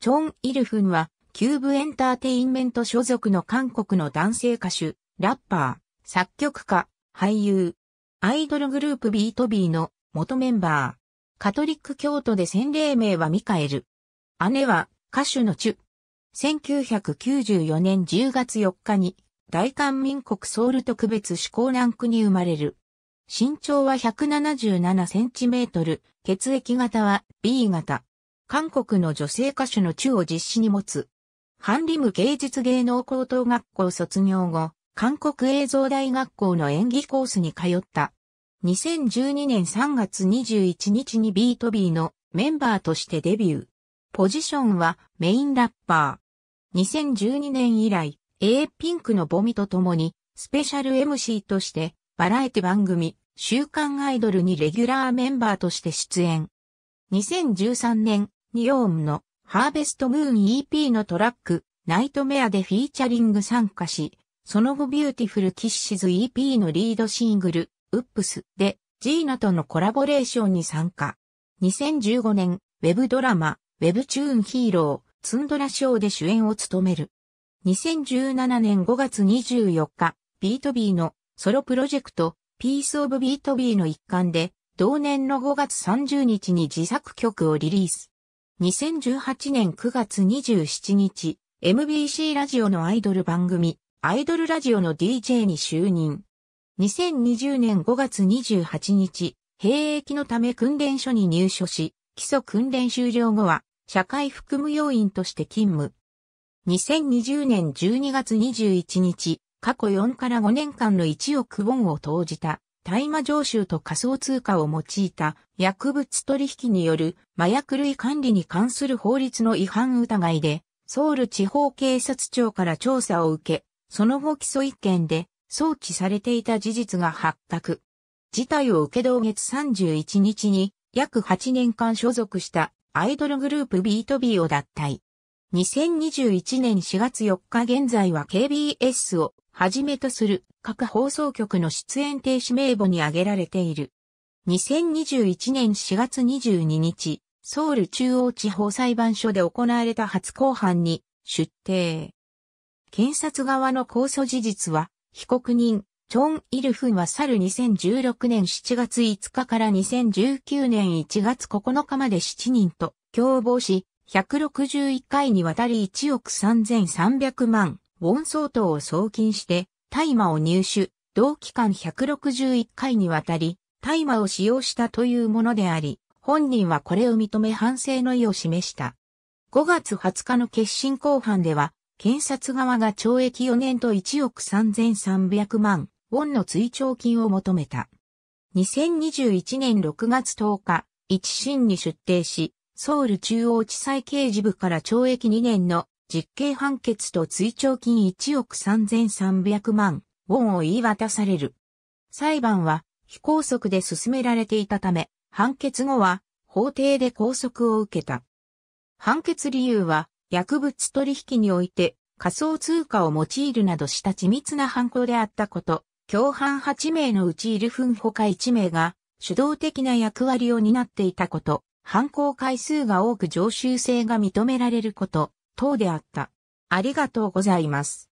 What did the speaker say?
チョン・イルフンは、キューブエンターテインメント所属の韓国の男性歌手、ラッパー、作曲家、俳優、アイドルグループビートビーの元メンバー。カトリック教徒で洗礼名はミカエル。姉は歌手のチュ。1994年10月4日に大韓民国ソウル特別志向ランクに生まれる。身長は177センチメートル、血液型は B 型。韓国の女性歌手の中を実施に持つ。ハンリム芸術芸能高等学校卒業後、韓国映像大学校の演技コースに通った。2012年3月21日にビートビーのメンバーとしてデビュー。ポジションはメインラッパー。2012年以来、A ピンクのボミと共に、スペシャル MC として、バラエティ番組、週刊アイドルにレギュラーメンバーとして出演。2013年、ニオームのハーベストムーン EP のトラック、ナイトメアでフィーチャリング参加し、その後ビューティフルキッシズ EP のリードシングル、ウップスでジーナとのコラボレーションに参加。2015年、ウェブドラマ、ウェブチューンヒーロー、ツンドラショーで主演を務める。2017年5月24日、ビートビーのソロプロジェクト、ピースオブビートビーの一環で、同年の5月30日に自作曲をリリース。2018年9月27日、MBC ラジオのアイドル番組、アイドルラジオの DJ に就任。2020年5月28日、兵役のため訓練所に入所し、基礎訓練終了後は、社会服務要員として勤務。2020年12月21日、過去4から5年間の1億ウォンを投じた大麻常習と仮想通貨を用いた薬物取引による麻薬類管理に関する法律の違反疑いで、ソウル地方警察庁から調査を受け、その後起訴一件で送致されていた事実が発覚。事態を受け同月31日に約8年間所属したアイドルグループビートビーを脱退。2021年4月4日現在は KBS をはじめとする各放送局の出演停止名簿に挙げられている。2021年4月22日、ソウル中央地方裁判所で行われた初公判に出廷。検察側の控訴事実は、被告人、チョン・イルフンは去る2016年7月5日から2019年1月9日まで7人と共謀し、161回にわたり1億3300万ウォン相当を送金して、大麻を入手、同期間161回にわたり、大麻を使用したというものであり、本人はこれを認め反省の意を示した。5月20日の決審公判では、検察側が懲役4年と1億3300万ウォンの追徴金を求めた。2021年6月10日、一審に出廷し、ソウル中央地裁刑事部から懲役2年の実刑判決と追徴金1億3300万ウォンを言い渡される。裁判は非拘束で進められていたため、判決後は法廷で拘束を受けた。判決理由は薬物取引において仮想通貨を用いるなどした緻密な犯行であったこと、共犯8名のうちいる分ほか1名が主導的な役割を担っていたこと、犯行回数が多く常習性が認められること、等であった。ありがとうございます。